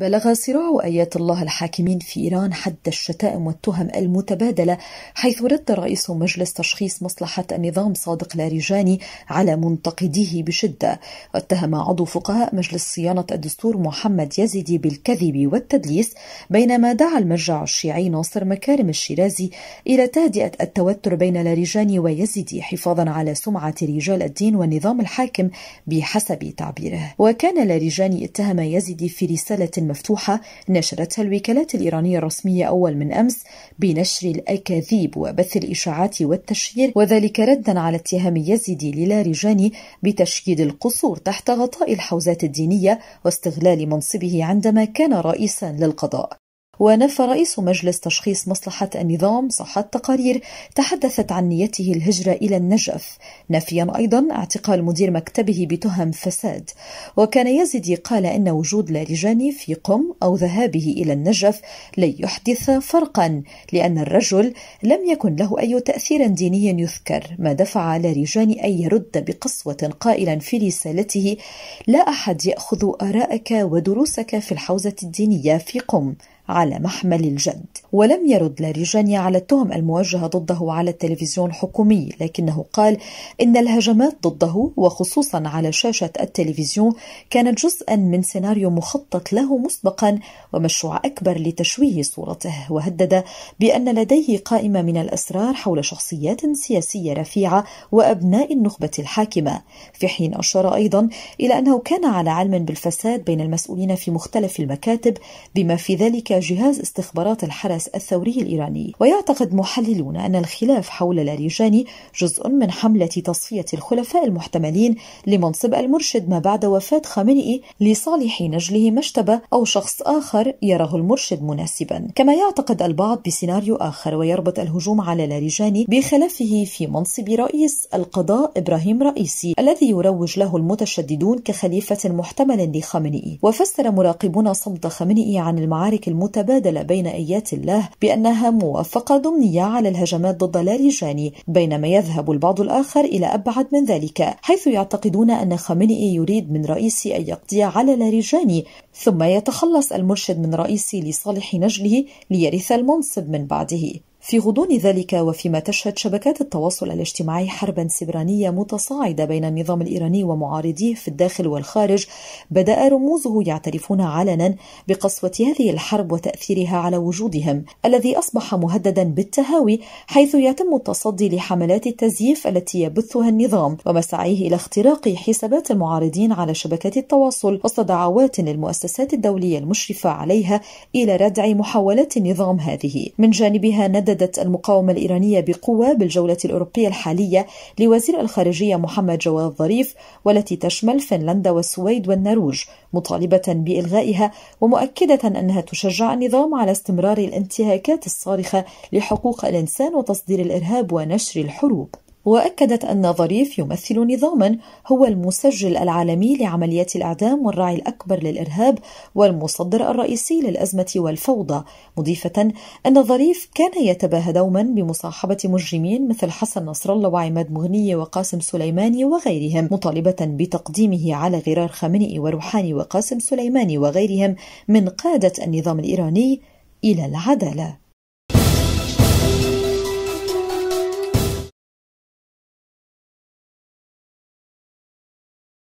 بلغ صراع ايات الله الحاكمين في ايران حد الشتائم والتهم المتبادله حيث رد رئيس مجلس تشخيص مصلحه النظام صادق لاريجاني على منتقديه بشده واتهم عضو فقهاء مجلس صيانه الدستور محمد يزيدي بالكذب والتدليس بينما دعا المرجع الشيعي ناصر مكارم الشيرازي الى تهدئه التوتر بين لاريجاني ويزيدي حفاظا على سمعه رجال الدين والنظام الحاكم بحسب تعبيره وكان لاريجاني اتهم يزيدي في رساله المفتوحة نشرتها الوكالات الإيرانية الرسمية أول من أمس بنشر الأكاذيب وبث الإشاعات والتشهير وذلك ردا على اتهام يزيدي للارجاني بتشييد القصور تحت غطاء الحوزات الدينية واستغلال منصبه عندما كان رئيسا للقضاء ونفى رئيس مجلس تشخيص مصلحة النظام صحة تقارير تحدثت عن نيته الهجرة إلى النجف نفيا أيضا اعتقال مدير مكتبه بتهم فساد وكان يزدي قال إن وجود لارجاني في قم أو ذهابه إلى النجف لن يحدث فرقا لأن الرجل لم يكن له أي تأثير ديني يذكر ما دفع لارجاني أن يرد بقسوة قائلا في رسالته لا أحد يأخذ آرائك ودروسك في الحوزة الدينية في قم على محمل الجد ولم يرد لاريجاني على التهم الموجهة ضده على التلفزيون الحكومي لكنه قال إن الهجمات ضده وخصوصا على شاشة التلفزيون كانت جزءا من سيناريو مخطط له مسبقا ومشروع أكبر لتشويه صورته وهدد بأن لديه قائمة من الأسرار حول شخصيات سياسية رفيعة وأبناء النخبة الحاكمة في حين أشار أيضا إلى أنه كان على علم بالفساد بين المسؤولين في مختلف المكاتب بما في ذلك جهاز استخبارات الحرس الثوري الإيراني ويعتقد محللون أن الخلاف حول لاريجاني جزء من حملة تصفية الخلفاء المحتملين لمنصب المرشد ما بعد وفاة خامنئي لصالح نجله مشتبة أو شخص آخر يراه المرشد مناسبا كما يعتقد البعض بسيناريو آخر ويربط الهجوم على لاريجاني بخلافه في منصب رئيس القضاء إبراهيم رئيسي الذي يروج له المتشددون كخليفة محتمل لخامنئي وفسر مراقبون صمت خامنئي عن المعارك المت متبادلة بين أيات الله بأنها موافقة ضمنية على الهجمات ضد لاريجاني بينما يذهب البعض الآخر إلى أبعد من ذلك حيث يعتقدون أن خامنئي يريد من رئيسي أن يقضي على لاريجاني ثم يتخلص المرشد من رئيسي لصالح نجله ليرث المنصب من بعده في غضون ذلك وفيما تشهد شبكات التواصل الاجتماعي حربا سبرانيه متصاعده بين النظام الايراني ومعارضيه في الداخل والخارج بدا رموزه يعترفون علنا بقسوه هذه الحرب وتاثيرها على وجودهم الذي اصبح مهددا بالتهاوي حيث يتم التصدي لحملات التزييف التي يبثها النظام ومسعيه الى اختراق حسابات المعارضين على شبكات التواصل وسط دعوات للمؤسسات الدوليه المشرفه عليها الى ردع محاولات النظام هذه من جانبها ندى هددت المقاومة الإيرانية بقوة بالجولة الأوروبية الحالية لوزير الخارجية محمد جواد ظريف والتي تشمل فنلندا والسويد والنرويج مطالبة بإلغائها ومؤكدة أنها تشجع النظام على استمرار الانتهاكات الصارخة لحقوق الإنسان وتصدير الإرهاب ونشر الحروب وأكدت أن ظريف يمثل نظاما هو المسجل العالمي لعمليات الإعدام والراعي الأكبر للإرهاب والمصدر الرئيسي للأزمة والفوضى مضيفة أن ظريف كان يتباهى دوما بمصاحبة مجرمين مثل حسن نصر الله وعماد مغنية وقاسم سليماني وغيرهم مطالبة بتقديمه على غرار خامنئي وروحاني وقاسم سليماني وغيرهم من قادة النظام الإيراني إلى العدالة